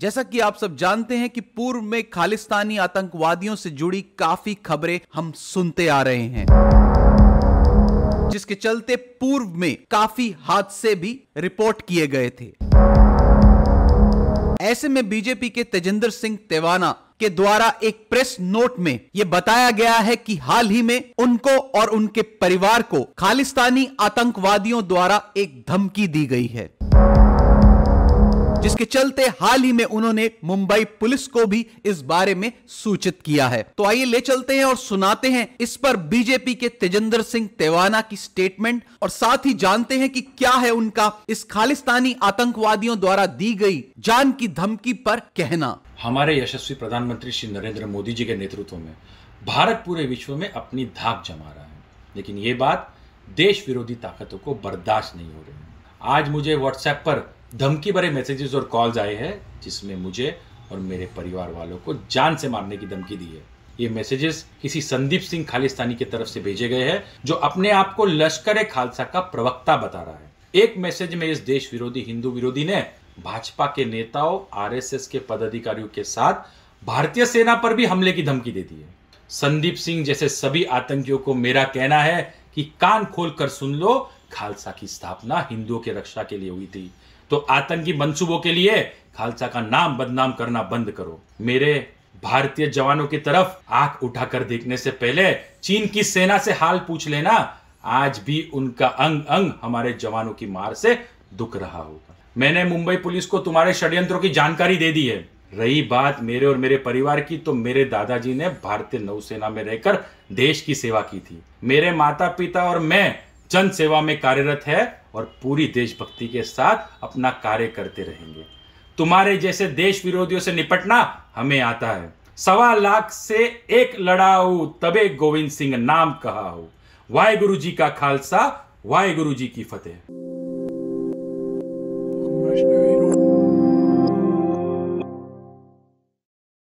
जैसा कि आप सब जानते हैं कि पूर्व में खालिस्तानी आतंकवादियों से जुड़ी काफी खबरें हम सुनते आ रहे हैं जिसके चलते पूर्व में काफी हादसे भी रिपोर्ट किए गए थे ऐसे में बीजेपी के तेजेंद्र सिंह तेवाना के द्वारा एक प्रेस नोट में यह बताया गया है कि हाल ही में उनको और उनके परिवार को खालिस्तानी आतंकवादियों द्वारा एक धमकी दी गई है जिसके चलते हाल ही में उन्होंने मुंबई पुलिस को भी इस बारे में सूचित किया है तो आइए ले चलते हैं और सुनाते हैं इस पर बीजेपी के तेजेंद्र सिंह तेवाना की स्टेटमेंट और साथ ही जानते हैं कि क्या है उनका इस खालिस्तानी आतंकवादियों द्वारा दी गई जान की धमकी पर कहना हमारे यशस्वी प्रधानमंत्री श्री नरेंद्र मोदी जी के नेतृत्व में भारत पूरे विश्व में अपनी धाक जमा रहा है लेकिन ये बात देश विरोधी ताकतों को बर्दाश्त नहीं हो रही आज मुझे व्हाट्सएप पर धमकी भरे मैसेजेस और कॉल्स आए हैं जिसमें मुझे और मेरे परिवार वालों को जान से मारने की धमकी दी है ये मैसेजेस किसी संदीप सिंह खालिस्तानी की तरफ से भेजे गए हैं जो अपने आप को लश्कर खालसा का प्रवक्ता बता रहा है एक मैसेज में इस देश विरोधी हिंदू विरोधी ने भाजपा के नेताओं आरएसएस के पदाधिकारियों के साथ भारतीय सेना पर भी हमले की धमकी दे दी है संदीप सिंह जैसे सभी आतंकियों को मेरा कहना है कि कान खोल कर सुन लो खालसा की स्थापना हिंदुओं के रक्षा के लिए हुई थी तो आतंकी मंसूबों के लिए खालसा का नाम बदनाम करना बंद करो मेरे भारतीय जवानों की तरफ आंख उठाकर देखने से पहले चीन की सेना से हाल पूछ लेना आज भी उनका अंग अंग हमारे जवानों की मार से दुख रहा होगा मैंने मुंबई पुलिस को तुम्हारे षड्यंत्रों की जानकारी दे दी है रही बात मेरे और मेरे परिवार की तो मेरे दादाजी ने भारतीय नौसेना में रहकर देश की सेवा की थी मेरे माता पिता और मैं जन सेवा में कार्यरत है और पूरी देशभक्ति के साथ अपना कार्य करते रहेंगे तुम्हारे जैसे देश विरोधियों से निपटना हमें आता है सवा लाख से एक लड़ाऊ तबे गोविंद सिंह नाम कहा हो वाहे गुरु जी का खालसा वाहे गुरु जी की फतेह